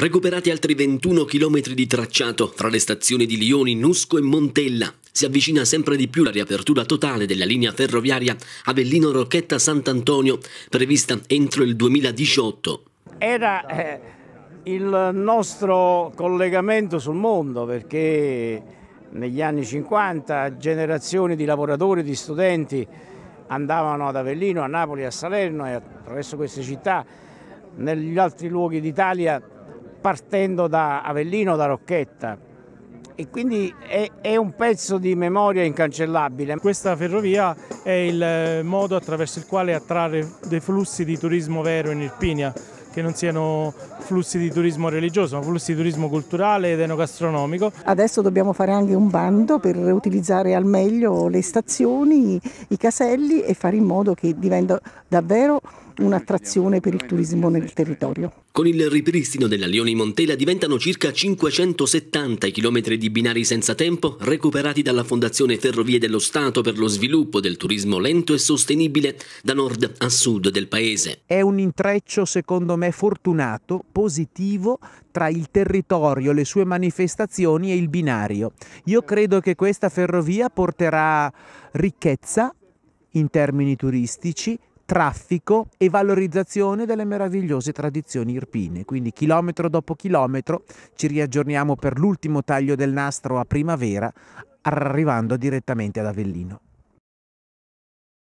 Recuperati altri 21 km di tracciato fra le stazioni di Lioni, Nusco e Montella. Si avvicina sempre di più la riapertura totale della linea ferroviaria Avellino-Rocchetta-Sant'Antonio, prevista entro il 2018. Era eh, il nostro collegamento sul mondo perché negli anni 50 generazioni di lavoratori, di studenti andavano ad Avellino, a Napoli, a Salerno e attraverso queste città negli altri luoghi d'Italia partendo da Avellino, da Rocchetta e quindi è, è, un pezzo di memoria incancellabile. Questa ferrovia è il eh, modo attraverso il quale attrarre dei flussi di turismo vero in Irpinia, che non siano flussi di turismo religioso, ma flussi di turismo culturale ed enogastronomico. Adesso dobbiamo fare anche un bando per utilizzare al meglio le stazioni, i caselli e fare in modo che diventa davvero un'attrazione per il turismo nel territorio. Con il ripristino della Lioni Montela diventano circa 570 i chilometri di binari senza tempo recuperati dalla Fondazione Ferrovie dello Stato per lo sviluppo del turismo lento e sostenibile da nord a sud del paese. È un intreccio secondo me fortunato, positivo tra il territorio, le sue manifestazioni e il binario. Io credo che questa ferrovia porterà ricchezza in termini turistici, traffico e valorizzazione delle meravigliose tradizioni irpine. Quindi chilometro dopo chilometro ci riaggiorniamo per l'ultimo taglio del nastro a primavera, arrivando direttamente ad Avellino.